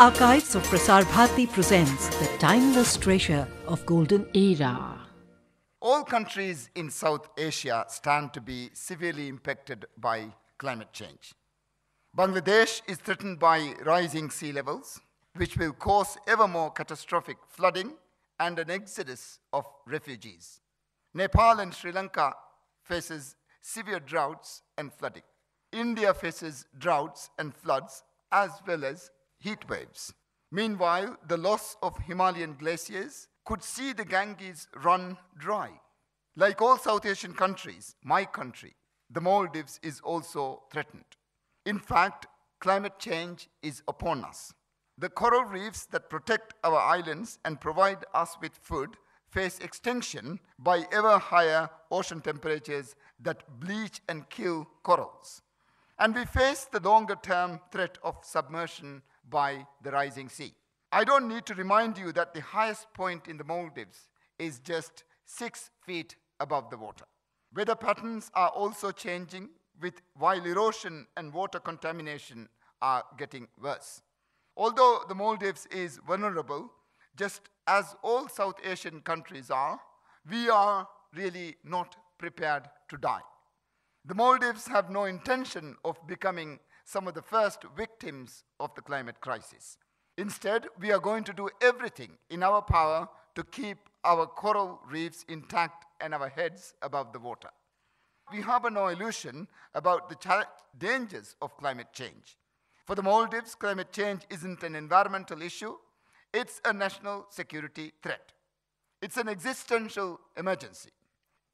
archives of Prasar Bharati presents the timeless treasure of golden era. All countries in South Asia stand to be severely impacted by climate change. Bangladesh is threatened by rising sea levels, which will cause ever more catastrophic flooding and an exodus of refugees. Nepal and Sri Lanka faces severe droughts and flooding. India faces droughts and floods as well as heat waves. Meanwhile, the loss of Himalayan glaciers could see the Ganges run dry. Like all South Asian countries, my country, the Maldives is also threatened. In fact, climate change is upon us. The coral reefs that protect our islands and provide us with food face extinction by ever higher ocean temperatures that bleach and kill corals. And we face the longer term threat of submersion by the rising sea. I don't need to remind you that the highest point in the Maldives is just six feet above the water. Weather patterns are also changing, with, while erosion and water contamination are getting worse. Although the Maldives is vulnerable, just as all South Asian countries are, we are really not prepared to die. The Maldives have no intention of becoming some of the first victims of the climate crisis. Instead, we are going to do everything in our power to keep our coral reefs intact and our heads above the water. We harbor no illusion about the dangers of climate change. For the Maldives, climate change isn't an environmental issue, it's a national security threat. It's an existential emergency.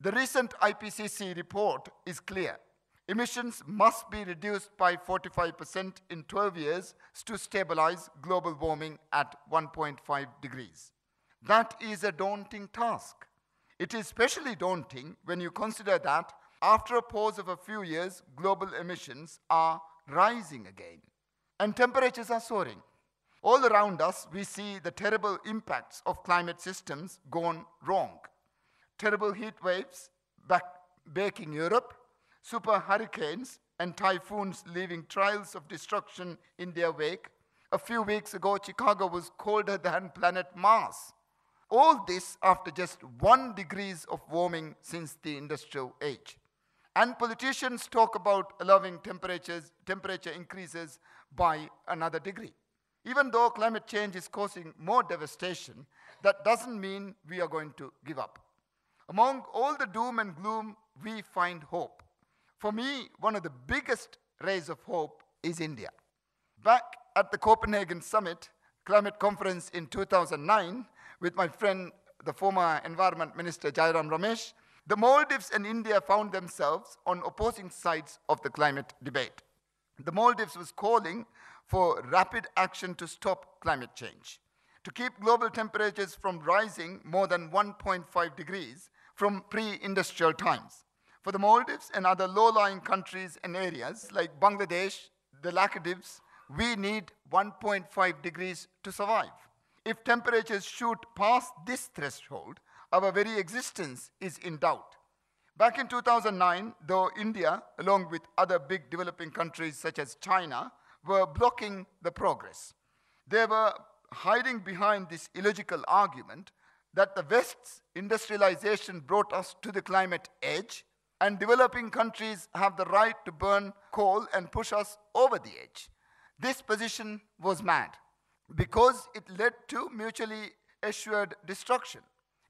The recent IPCC report is clear Emissions must be reduced by 45% in 12 years to stabilize global warming at 1.5 degrees. That is a daunting task. It is especially daunting when you consider that after a pause of a few years, global emissions are rising again and temperatures are soaring. All around us, we see the terrible impacts of climate systems gone wrong. Terrible heat waves back baking Europe, super hurricanes and typhoons leaving trails of destruction in their wake. A few weeks ago, Chicago was colder than planet Mars. All this after just one degrees of warming since the industrial age. And politicians talk about allowing temperatures, temperature increases by another degree. Even though climate change is causing more devastation, that doesn't mean we are going to give up. Among all the doom and gloom, we find hope. For me, one of the biggest rays of hope is India. Back at the Copenhagen Summit Climate Conference in 2009, with my friend, the former Environment Minister Jairam Ramesh, the Maldives and India found themselves on opposing sides of the climate debate. The Maldives was calling for rapid action to stop climate change, to keep global temperatures from rising more than 1.5 degrees from pre industrial times. For the Maldives and other low-lying countries and areas like Bangladesh, the Lakhadives, we need 1.5 degrees to survive. If temperatures shoot past this threshold, our very existence is in doubt. Back in 2009, though India, along with other big developing countries such as China, were blocking the progress. They were hiding behind this illogical argument that the West's industrialization brought us to the climate edge and developing countries have the right to burn coal and push us over the edge. This position was mad because it led to mutually assured destruction.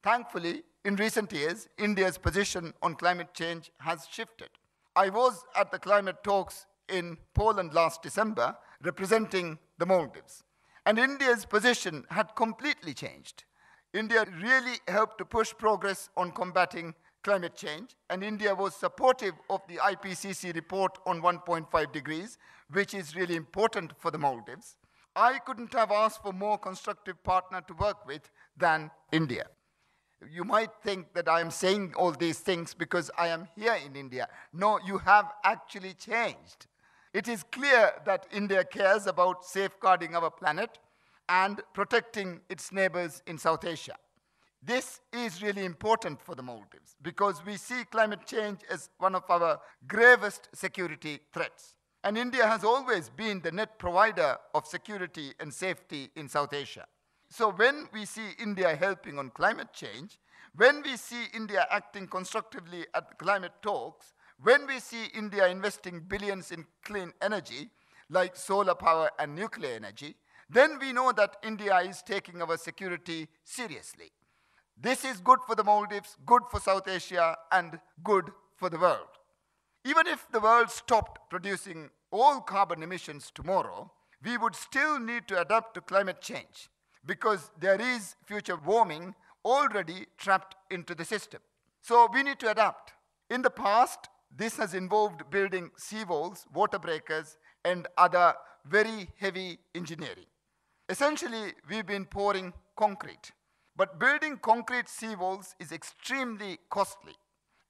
Thankfully, in recent years, India's position on climate change has shifted. I was at the climate talks in Poland last December representing the Maldives, and India's position had completely changed. India really helped to push progress on combating climate change, and India was supportive of the IPCC report on 1.5 degrees, which is really important for the Maldives. I couldn't have asked for more constructive partner to work with than India. You might think that I am saying all these things because I am here in India. No, you have actually changed. It is clear that India cares about safeguarding our planet and protecting its neighbors in South Asia. This is really important for the Maldives because we see climate change as one of our gravest security threats. And India has always been the net provider of security and safety in South Asia. So when we see India helping on climate change, when we see India acting constructively at climate talks, when we see India investing billions in clean energy, like solar power and nuclear energy, then we know that India is taking our security seriously. This is good for the Maldives, good for South Asia, and good for the world. Even if the world stopped producing all carbon emissions tomorrow, we would still need to adapt to climate change because there is future warming already trapped into the system. So we need to adapt. In the past, this has involved building seawalls, water breakers, and other very heavy engineering. Essentially, we've been pouring concrete. But building concrete seawalls is extremely costly,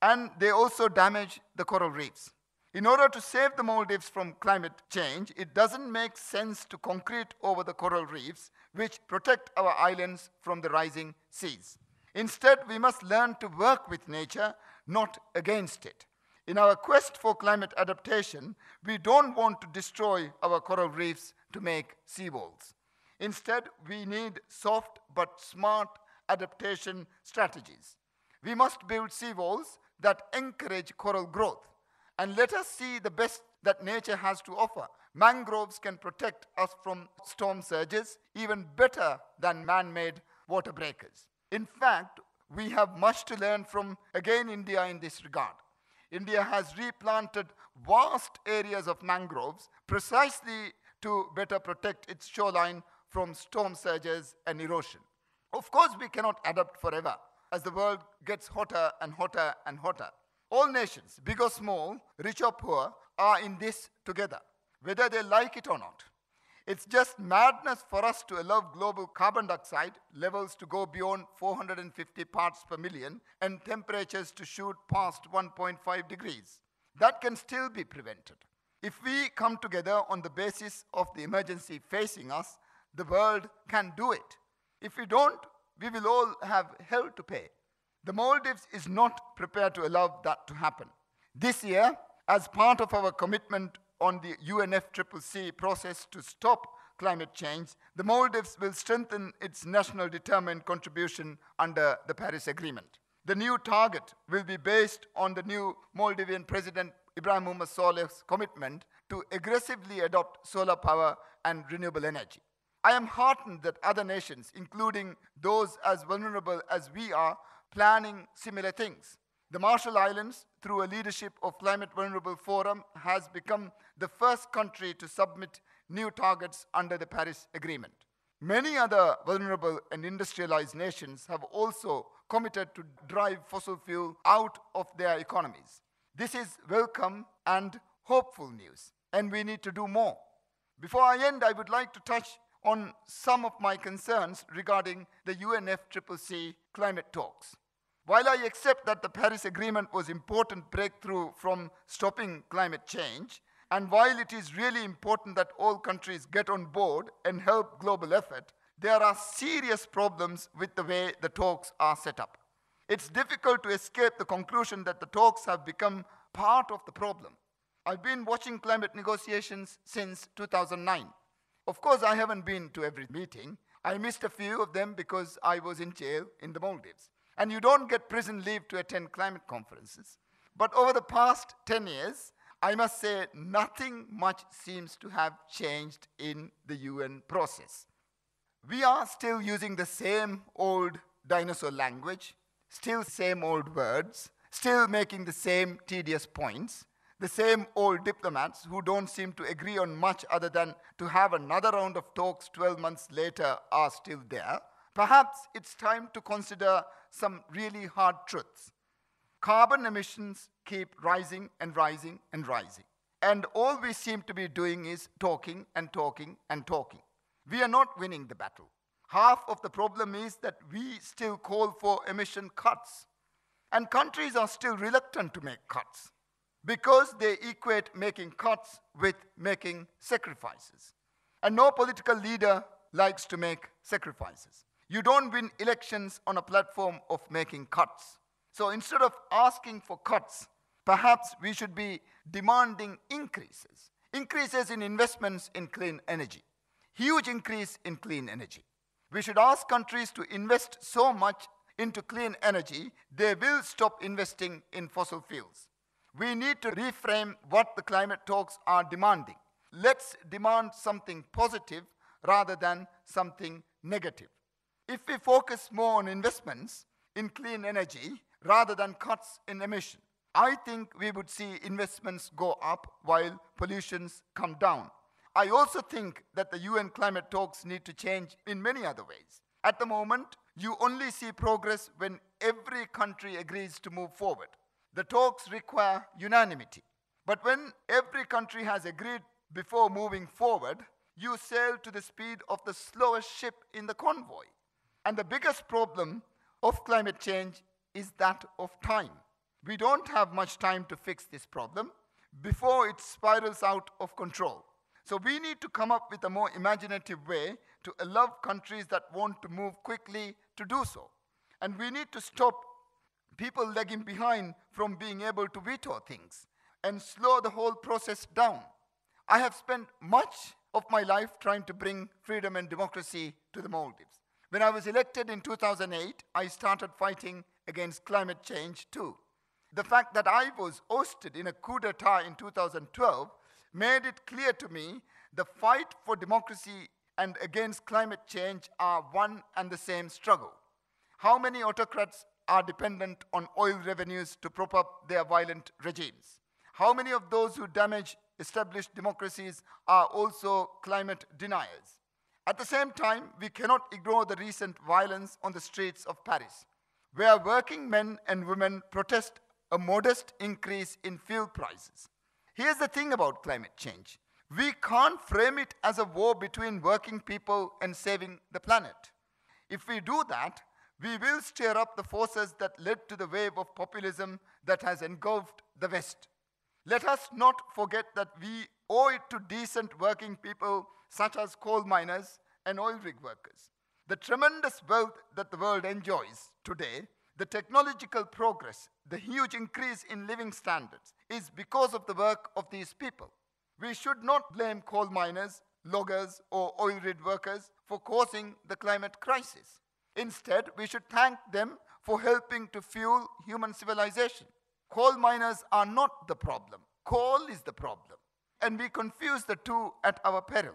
and they also damage the coral reefs. In order to save the Maldives from climate change, it doesn't make sense to concrete over the coral reefs, which protect our islands from the rising seas. Instead, we must learn to work with nature, not against it. In our quest for climate adaptation, we don't want to destroy our coral reefs to make seawalls. Instead, we need soft but smart adaptation strategies. We must build seawalls that encourage coral growth. And let us see the best that nature has to offer. Mangroves can protect us from storm surges even better than man made water breakers. In fact, we have much to learn from, again, India in this regard. India has replanted vast areas of mangroves precisely to better protect its shoreline from storm surges and erosion. Of course, we cannot adapt forever as the world gets hotter and hotter and hotter. All nations, big or small, rich or poor, are in this together, whether they like it or not. It's just madness for us to allow global carbon dioxide levels to go beyond 450 parts per million and temperatures to shoot past 1.5 degrees. That can still be prevented. If we come together on the basis of the emergency facing us the world can do it. If we don't, we will all have hell to pay. The Maldives is not prepared to allow that to happen. This year, as part of our commitment on the UNFCCC process to stop climate change, the Maldives will strengthen its national determined contribution under the Paris Agreement. The new target will be based on the new Maldivian President Ibrahim Umar Saleh's commitment to aggressively adopt solar power and renewable energy. I am heartened that other nations, including those as vulnerable as we are, planning similar things. The Marshall Islands, through a leadership of Climate Vulnerable Forum, has become the first country to submit new targets under the Paris Agreement. Many other vulnerable and industrialized nations have also committed to drive fossil fuel out of their economies. This is welcome and hopeful news, and we need to do more. Before I end, I would like to touch on some of my concerns regarding the UNFCCC climate talks. While I accept that the Paris Agreement was important breakthrough from stopping climate change, and while it is really important that all countries get on board and help global effort, there are serious problems with the way the talks are set up. It's difficult to escape the conclusion that the talks have become part of the problem. I've been watching climate negotiations since 2009. Of course, I haven't been to every meeting. I missed a few of them because I was in jail in the Maldives. And you don't get prison leave to attend climate conferences. But over the past 10 years, I must say nothing much seems to have changed in the UN process. We are still using the same old dinosaur language, still same old words, still making the same tedious points, the same old diplomats who don't seem to agree on much other than to have another round of talks 12 months later are still there. Perhaps it's time to consider some really hard truths. Carbon emissions keep rising and rising and rising. And all we seem to be doing is talking and talking and talking. We are not winning the battle. Half of the problem is that we still call for emission cuts. And countries are still reluctant to make cuts because they equate making cuts with making sacrifices. And no political leader likes to make sacrifices. You don't win elections on a platform of making cuts. So instead of asking for cuts, perhaps we should be demanding increases. Increases in investments in clean energy. Huge increase in clean energy. We should ask countries to invest so much into clean energy, they will stop investing in fossil fuels we need to reframe what the climate talks are demanding. Let's demand something positive rather than something negative. If we focus more on investments in clean energy rather than cuts in emission, I think we would see investments go up while pollutions come down. I also think that the UN climate talks need to change in many other ways. At the moment, you only see progress when every country agrees to move forward. The talks require unanimity. But when every country has agreed before moving forward, you sail to the speed of the slowest ship in the convoy. And the biggest problem of climate change is that of time. We don't have much time to fix this problem before it spirals out of control. So we need to come up with a more imaginative way to allow countries that want to move quickly to do so. And we need to stop people lagging behind from being able to veto things and slow the whole process down. I have spent much of my life trying to bring freedom and democracy to the Maldives. When I was elected in 2008, I started fighting against climate change too. The fact that I was ousted in a coup d'etat in 2012 made it clear to me the fight for democracy and against climate change are one and the same struggle. How many autocrats are dependent on oil revenues to prop up their violent regimes. How many of those who damage established democracies are also climate deniers? At the same time, we cannot ignore the recent violence on the streets of Paris, where working men and women protest a modest increase in fuel prices. Here's the thing about climate change we can't frame it as a war between working people and saving the planet. If we do that, we will stir up the forces that led to the wave of populism that has engulfed the West. Let us not forget that we owe it to decent working people such as coal miners and oil rig workers. The tremendous wealth that the world enjoys today, the technological progress, the huge increase in living standards is because of the work of these people. We should not blame coal miners, loggers, or oil rig workers for causing the climate crisis. Instead, we should thank them for helping to fuel human civilization. Coal miners are not the problem, coal is the problem. And we confuse the two at our peril.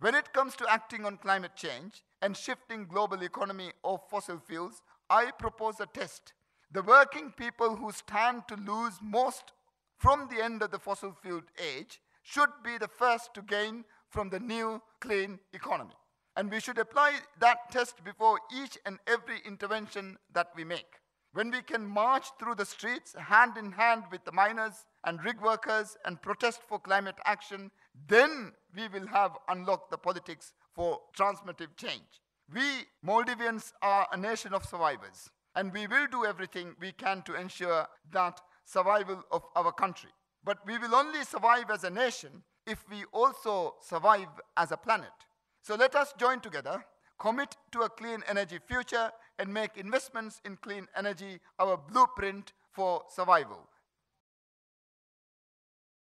When it comes to acting on climate change and shifting global economy of fossil fuels, I propose a test. The working people who stand to lose most from the end of the fossil fuel age should be the first to gain from the new clean economy and we should apply that test before each and every intervention that we make. When we can march through the streets hand in hand with the miners and rig workers and protest for climate action, then we will have unlocked the politics for transformative change. We Maldivians are a nation of survivors, and we will do everything we can to ensure that survival of our country. But we will only survive as a nation if we also survive as a planet. So let us join together, commit to a clean energy future, and make investments in clean energy our blueprint for survival.